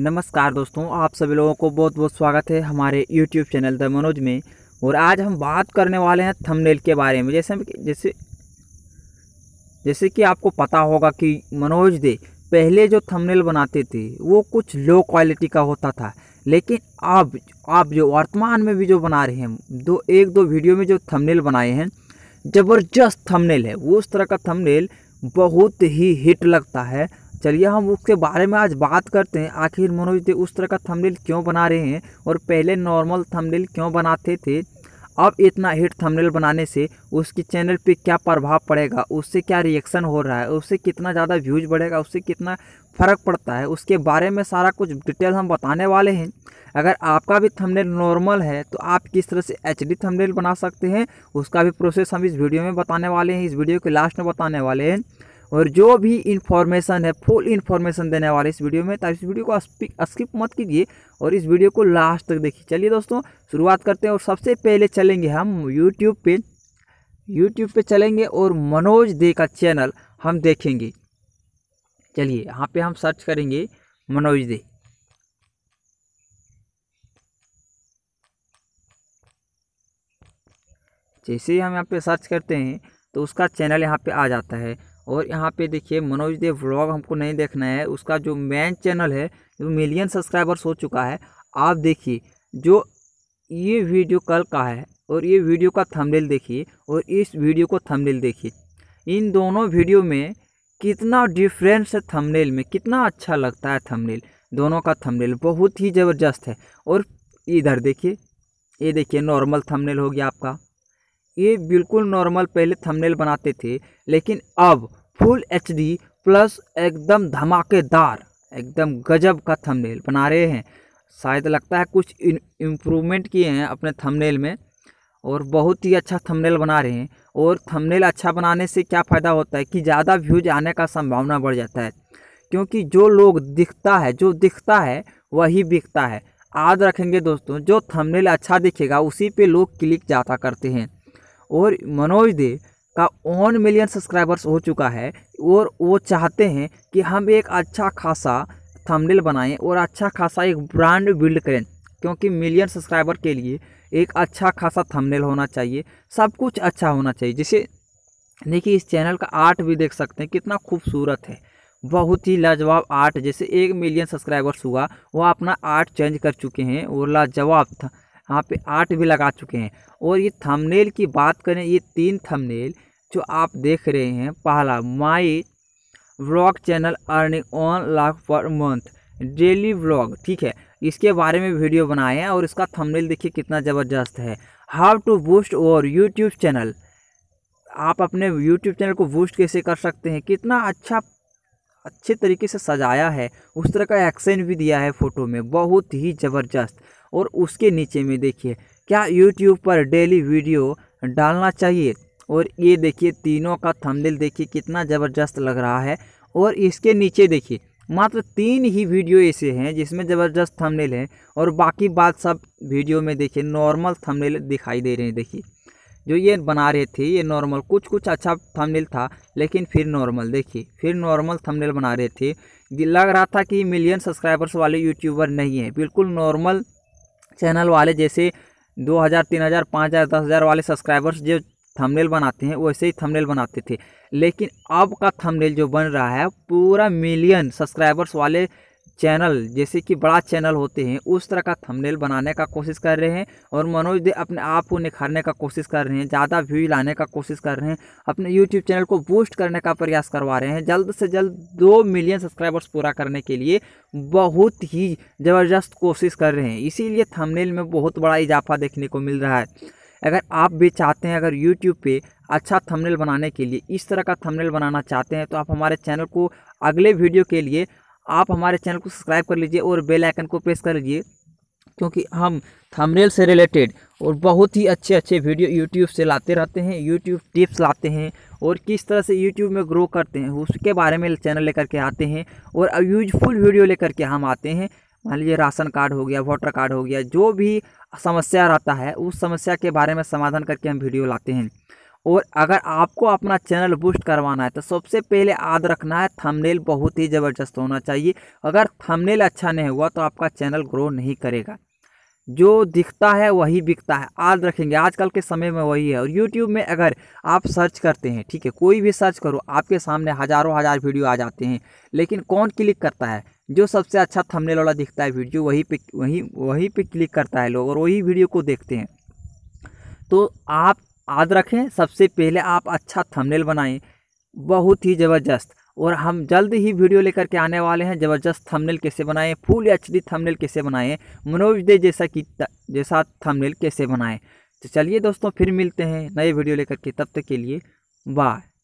नमस्कार दोस्तों आप सभी लोगों को बहुत बहुत स्वागत है हमारे यूट्यूब चैनल द मनोज में और आज हम बात करने वाले हैं थंबनेल के बारे में जैसे जैसे जैसे कि आपको पता होगा कि मनोज दे पहले जो थंबनेल बनाते थे वो कुछ लो क्वालिटी का होता था लेकिन अब आप जो वर्तमान में भी जो बना रहे हैं दो एक दो वीडियो में जो थमनेल बनाए हैं ज़बरदस्त थमनेल है वो उस तरह का थमनेल बहुत ही हिट लगता है चलिए हम उसके बारे में आज बात करते हैं आखिर मनोज दे उस तरह का थंबनेल क्यों बना रहे हैं और पहले नॉर्मल थंबनेल क्यों बनाते थे अब इतना हिट थंबनेल बनाने से उसके चैनल पे क्या प्रभाव पड़ेगा उससे क्या रिएक्शन हो रहा है उससे कितना ज़्यादा व्यूज बढ़ेगा उससे कितना फ़र्क पड़ता है उसके बारे में सारा कुछ डिटेल हम बताने वाले हैं अगर आपका भी थंबनेल नॉर्मल है तो आप किस तरह से एच डी थंबनेल बना सकते हैं उसका भी प्रोसेस हम इस वीडियो में बताने वाले हैं इस वीडियो के लास्ट में बताने वाले हैं और जो भी इन्फॉर्मेशन है फुल इन्फॉर्मेशन देने वाले इस वीडियो में तो इस वीडियो को स्किप मत कीजिए और इस वीडियो को लास्ट तक देखिए चलिए दोस्तों शुरुआत करते हैं और सबसे पहले चलेंगे हम यूट्यूब पे यूट्यूब पे चलेंगे और मनोज दे का चैनल हम देखेंगे चलिए यहाँ पर हम सर्च करेंगे मनोज दे जैसे ही हम यहाँ पे सर्च करते हैं तो उसका चैनल यहाँ पे आ जाता है और यहाँ पे देखिए मनोज देव व्लॉग हमको नहीं देखना है उसका जो मेन चैनल है जो मिलियन सब्सक्राइबर्स हो चुका है आप देखिए जो ये वीडियो कल का है और ये वीडियो का थंबनेल देखिए और इस वीडियो को थंबनेल देखिए इन दोनों वीडियो में कितना डिफरेंस है थंबनेल में कितना अच्छा लगता है थंबनेल दोनों का थंबनेल बहुत ही ज़बरदस्त है और इधर देखिए ये देखिए नॉर्मल थंबनेल हो गया आपका ये बिल्कुल नॉर्मल पहले थंबनेल बनाते थे लेकिन अब फुल एच डी प्लस एकदम धमाकेदार एकदम गजब का थंबनेल बना रहे हैं शायद लगता है कुछ इम्प्रूवमेंट किए हैं अपने थंबनेल में और बहुत ही अच्छा थंबनेल बना रहे हैं और थंबनेल अच्छा बनाने से क्या फ़ायदा होता है कि ज़्यादा व्यूज आने का संभावना बढ़ जाता है क्योंकि जो लोग दिखता है जो दिखता है वही बिकता है याद रखेंगे दोस्तों जो थंबनेल अच्छा दिखेगा उसी पे लोग क्लिक ज़्यादा करते हैं और मनोज दे का वन मिलियन सब्सक्राइबर्स हो चुका है और वो चाहते हैं कि हम एक अच्छा खासा थंबनेल बनाएं और अच्छा खासा एक ब्रांड बिल्ड करें क्योंकि मिलियन सब्सक्राइबर के लिए एक अच्छा खासा थंबनेल होना चाहिए सब कुछ अच्छा होना चाहिए जैसे देखिए इस चैनल का आर्ट भी देख सकते हैं कितना खूबसूरत है बहुत ही लाजवाब आर्ट जैसे एक मिलियन सब्सक्राइबर्स हुआ वो अपना आर्ट चेंज कर चुके हैं और लाजवाब था यहाँ पे आठ भी लगा चुके हैं और ये थंबनेल की बात करें ये तीन थंबनेल जो आप देख रहे हैं पहला my vlog channel earning on lakh per month daily vlog ठीक है इसके बारे में वीडियो बनाए हैं और इसका थंबनेल देखिए कितना ज़बरदस्त है how to boost your YouTube channel आप अपने यूट्यूब चैनल को बूस्ट कैसे कर सकते हैं कितना अच्छा अच्छे तरीके से सजाया है उस तरह का एक्शन भी दिया है फ़ोटो में बहुत ही ज़बरदस्त और उसके नीचे में देखिए क्या यूट्यूब पर डेली वीडियो डालना चाहिए और ये देखिए तीनों का थंबनेल देखिए कितना ज़बरदस्त लग रहा है और इसके नीचे देखिए मात्र तीन ही वीडियो ऐसे हैं जिसमें ज़बरदस्त थंबनेल है और बाकी बात सब वीडियो में देखिए नॉर्मल थंबनेल दिखाई दे रहे हैं देखिए जो ये बना रहे थे ये नॉर्मल कुछ कुछ अच्छा थंबनेल था लेकिन फिर नॉर्मल देखिए फिर नॉर्मल थंबनेल बना रहे थे लग रहा था कि मिलियन सब्सक्राइबर्स वाले यूट्यूबर नहीं है बिल्कुल नॉर्मल चैनल वाले जैसे दो हज़ार तीन हज़ार पाँच हज़ार दस हज़ार वाले सब्सक्राइबर्स जो थंबनेल बनाते हैं वैसे ही थंबनेल बनाते थे लेकिन अब का थंबनेल जो बन रहा है पूरा मिलियन सब्सक्राइबर्स वाले चैनल जैसे कि बड़ा चैनल होते हैं उस तरह का थंबनेल बनाने का कोशिश कर रहे हैं और मनोज दे अपने आप को निखारने का कोशिश कर रहे हैं ज़्यादा व्यू लाने का कोशिश कर रहे हैं अपने यूट्यूब चैनल को बूस्ट करने का प्रयास करवा रहे हैं जल्द से जल्द दो मिलियन सब्सक्राइबर्स पूरा करने के लिए बहुत ही ज़बरदस्त कोशिश कर रहे हैं इसीलिए थमनेल में बहुत बड़ा इजाफा देखने को मिल रहा है अगर आप भी चाहते हैं अगर YouTube पे अच्छा थंबनेल बनाने के लिए इस तरह का थंबनेल बनाना चाहते हैं तो आप हमारे चैनल को अगले वीडियो के लिए आप हमारे चैनल को सब्सक्राइब कर लीजिए और बेल आइकन को प्रेस कर लीजिए क्योंकि हम थंबनेल से रिलेटेड और बहुत ही अच्छे अच्छे वीडियो यूट्यूब से लाते रहते हैं यूट्यूब टिप्स लाते हैं और किस तरह से यूट्यूब में ग्रो करते हैं उसके बारे में चैनल लेकर के आते हैं और यूजफुल वीडियो लेकर के हम आते हैं मान लीजिए राशन कार्ड हो गया वोटर कार्ड हो गया जो भी समस्या रहता है उस समस्या के बारे में समाधान करके हम वीडियो लाते हैं और अगर आपको अपना चैनल बूस्ट करवाना है तो सबसे पहले याद रखना है थंबनेल बहुत ही ज़बरदस्त होना चाहिए अगर थंबनेल अच्छा नहीं हुआ तो आपका चैनल ग्रो नहीं करेगा जो दिखता है वही बिकता है याद रखेंगे आजकल के समय में वही है और यूट्यूब में अगर आप सर्च करते हैं ठीक है कोई भी सर्च करो आपके सामने हज़ारों हज़ार वीडियो आ जाते हैं लेकिन कौन क्लिक करता है जो सबसे अच्छा थंबनेल वाला दिखता है वीडियो वही पे वही वही पे क्लिक करता है लोग और वही वीडियो को देखते हैं तो आप याद रखें सबसे पहले आप अच्छा थंबनेल बनाएं बहुत ही ज़बरदस्त और हम जल्द ही वीडियो लेकर के आने वाले हैं ज़बरदस्त थंबनेल कैसे बनाएं फुल एच डी थमनेल कैसे बनाएं मनोज दे जैसा कि जैसा थमनेल कैसे बनाएं तो चलिए दोस्तों फिर मिलते हैं नए वीडियो लेकर के तब तक के लिए बाय